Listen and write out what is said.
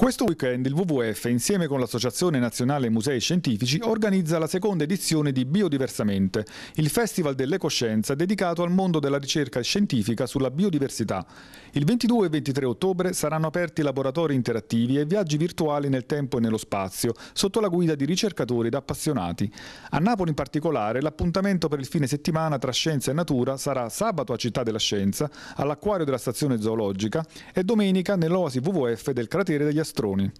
Questo weekend il WWF, insieme con l'Associazione Nazionale Musei Scientifici, organizza la seconda edizione di Biodiversamente, il Festival dell'Ecoscienza dedicato al mondo della ricerca scientifica sulla biodiversità. Il 22 e 23 ottobre saranno aperti laboratori interattivi e viaggi virtuali nel tempo e nello spazio, sotto la guida di ricercatori ed appassionati. A Napoli in particolare l'appuntamento per il fine settimana tra scienza e natura sarà sabato a Città della Scienza, all'Acquario della Stazione Zoologica e domenica nell'Oasi WWF del Cratere degli Assunti minestroni.